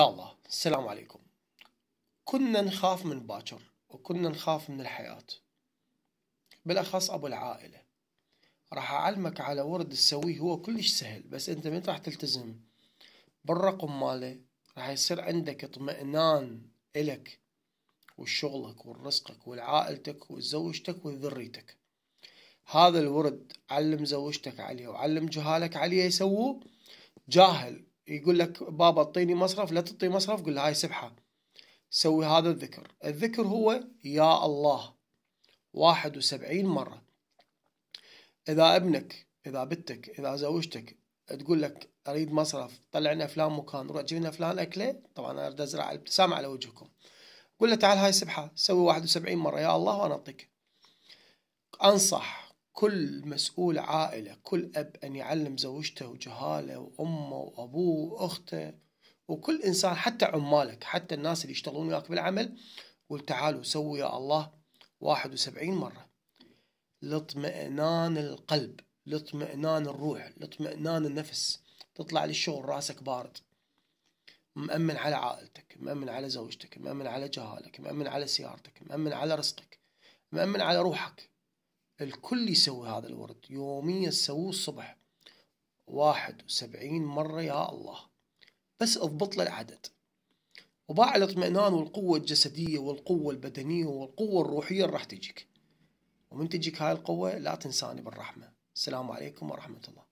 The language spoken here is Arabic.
الله السلام عليكم كنا نخاف من باكر وكنا نخاف من الحياة بالأخص أبو العائلة راح أعلمك على ورد تسويه هو كلش سهل بس أنت من راح تلتزم بالرقم ماله راح يصير عندك اطمئنان إلك وشغلك ورزقك ولعائلتك وزوجتك وذريتك هذا الورد علم زوجتك عليه وعلم جهالك عليه يسووه جاهل يقول لك بابا اعطيني مصرف لا تعطي مصرف قل له هاي سبحه سوي هذا الذكر الذكر هو يا الله واحد وسبعين مرة إذا ابنك إذا بنتك إذا زوجتك تقول لك أريد مصرف طلعنا فلان مكان روح جيب لنا فلان أكلة طبعا أنا أريد أزرع الابتسامة على وجهكم قل له تعال هاي سبحة سوي واحد وسبعين مرة يا الله وأنا أعطيك أنصح كل مسؤول عائلة كل أب أن يعلم زوجته وجهاله وأمه وأبوه وأخته وكل إنسان حتى عمالك حتى الناس اللي يشتغلون وياك بالعمل قول تعالوا سووا يا الله واحد وسبعين مرة لاطمئنان القلب لاطمئنان الروح لاطمئنان النفس تطلع للشغل راسك بارد مأمن على عائلتك مأمن على زوجتك مأمن على جهالك مأمن على سيارتك مأمن على رزقك مأمن على روحك الكل يسوي هذا الورد يوميا تسووه الصبح واحد وسبعين مرة يا الله بس اضبط له العدد وباع الاطمئنان والقوة الجسدية والقوة البدنية والقوة الروحية اللي راح تجيك ومن تجيك هاي القوة لا تنساني بالرحمة السلام عليكم ورحمة الله